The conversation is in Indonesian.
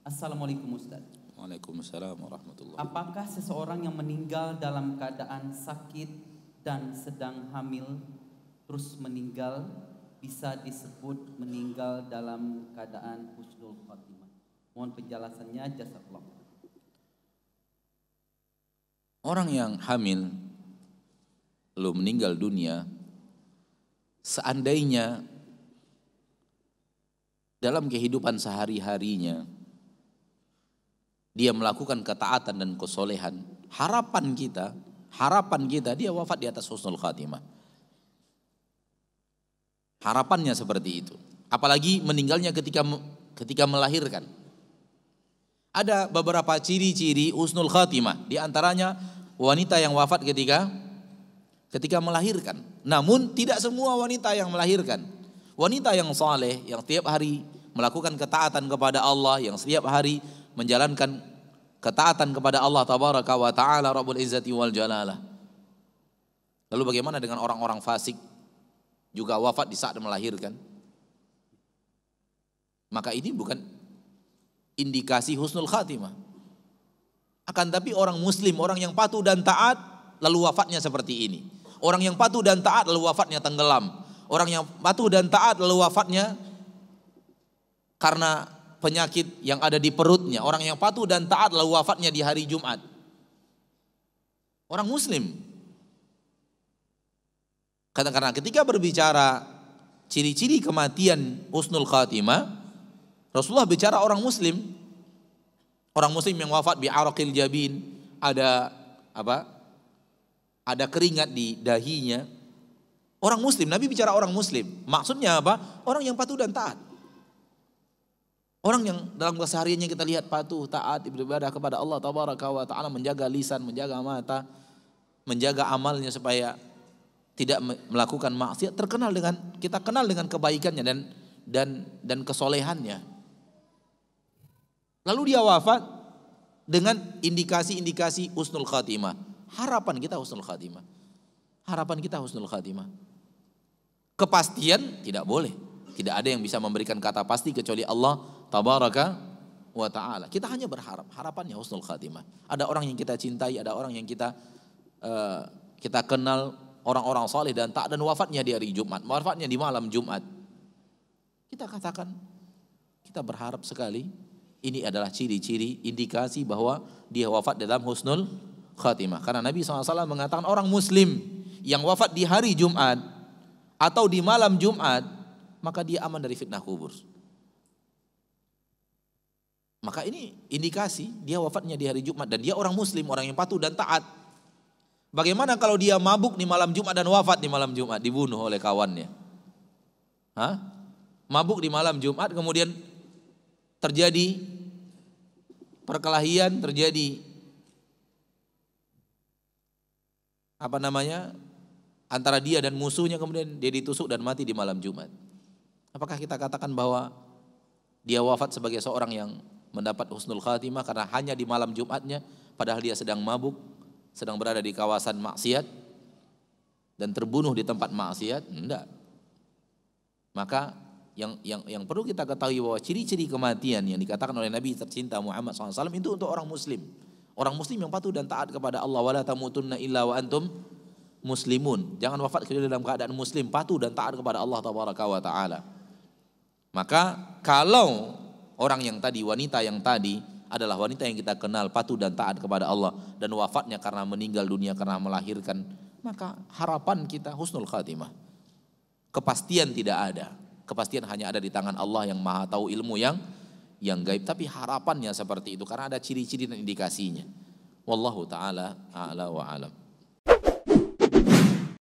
Assalamualaikum Ustaz. Waalaikumsalam warahmatullahi Apakah seseorang yang meninggal dalam keadaan sakit dan sedang hamil terus meninggal bisa disebut meninggal dalam keadaan husnul khotimah? Mohon penjelasannya jasa Allah. Orang yang hamil lalu meninggal dunia seandainya dalam kehidupan sehari-harinya dia melakukan ketaatan dan kesolehan, harapan kita, harapan kita dia wafat di atas husnul khatimah. Harapannya seperti itu. Apalagi meninggalnya ketika ketika melahirkan. Ada beberapa ciri-ciri usnul khatimah, di antaranya wanita yang wafat ketika ketika melahirkan. Namun tidak semua wanita yang melahirkan. Wanita yang saleh yang setiap hari melakukan ketaatan kepada Allah, yang setiap hari menjalankan ketaatan kepada Allah tabaraka wa taala Rabbul Izzati wal Jalalah. Lalu bagaimana dengan orang-orang fasik juga wafat di saat melahirkan? Maka ini bukan indikasi husnul khatimah. Akan tapi orang muslim, orang yang patuh dan taat lalu wafatnya seperti ini. Orang yang patuh dan taat lalu wafatnya tenggelam. Orang yang patuh dan taat lalu wafatnya karena penyakit yang ada di perutnya. Orang yang patuh dan taat lalu wafatnya di hari Jumat. Orang muslim. Karena ketika berbicara ciri-ciri kematian usnul khatimah, Rasulullah bicara orang muslim. Orang muslim yang wafat di araqil jabin, ada apa? Ada keringat di dahinya. Orang muslim, Nabi bicara orang muslim. Maksudnya apa? Orang yang patuh dan taat. Orang yang dalam kesehariannya kita lihat patuh, taat, beribadah kepada Allah tabaraka wa ta'ala menjaga lisan, menjaga mata, menjaga amalnya supaya tidak melakukan maksiat terkenal dengan kita kenal dengan kebaikannya dan dan dan kesolehannya. Lalu dia wafat dengan indikasi-indikasi usnul khatimah. Harapan kita usnul khatimah. Harapan kita usnul khatimah. Kepastian tidak boleh. Tidak ada yang bisa memberikan kata pasti kecuali Allah tabaraka wa ta'ala. Kita hanya berharap, harapannya husnul khatimah. Ada orang yang kita cintai, ada orang yang kita uh, kita kenal, orang-orang salih dan tak dan wafatnya di hari Jumat, wafatnya di malam Jumat. Kita katakan, kita berharap sekali ini adalah ciri-ciri indikasi bahwa dia wafat dalam husnul khatimah. Karena Nabi SAW mengatakan orang muslim yang wafat di hari Jumat atau di malam Jumat maka dia aman dari fitnah kubur. Maka ini indikasi dia wafatnya di hari Jumat dan dia orang muslim, orang yang patuh dan taat. Bagaimana kalau dia mabuk di malam Jumat dan wafat di malam Jumat dibunuh oleh kawannya? Hah? Mabuk di malam Jumat kemudian terjadi perkelahian, terjadi apa namanya? antara dia dan musuhnya kemudian dia ditusuk dan mati di malam Jumat. Apakah kita katakan bahwa dia wafat sebagai seorang yang mendapat husnul khatimah karena hanya di malam Jumatnya padahal dia sedang mabuk, sedang berada di kawasan maksiat dan terbunuh di tempat maksiat? Enggak. Maka yang yang yang perlu kita ketahui bahwa ciri-ciri kematian yang dikatakan oleh Nabi tercinta Muhammad SAW itu untuk orang Muslim, orang Muslim yang patuh dan taat kepada Allah. Wala tamutunna illa wa antum muslimun. Jangan wafat kecuali dalam keadaan muslim, patuh dan taat kepada Allah Taala. Maka kalau orang yang tadi, wanita yang tadi adalah wanita yang kita kenal patuh dan taat kepada Allah dan wafatnya karena meninggal dunia karena melahirkan, maka harapan kita husnul khatimah. Kepastian tidak ada. Kepastian hanya ada di tangan Allah yang Maha tahu ilmu yang yang gaib, tapi harapannya seperti itu karena ada ciri-ciri dan indikasinya. Wallahu taala a'la wa